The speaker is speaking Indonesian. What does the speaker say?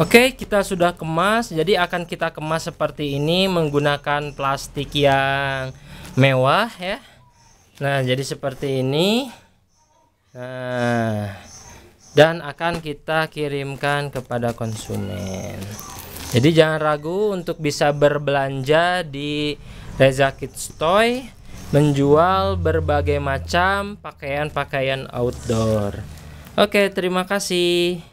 Oke, kita sudah kemas. Jadi akan kita kemas seperti ini menggunakan plastik yang mewah ya. Nah, jadi seperti ini. Nah, dan akan kita kirimkan kepada konsumen. Jadi jangan ragu untuk bisa berbelanja di Reza Kids Toy menjual berbagai macam pakaian-pakaian outdoor. Oke, terima kasih.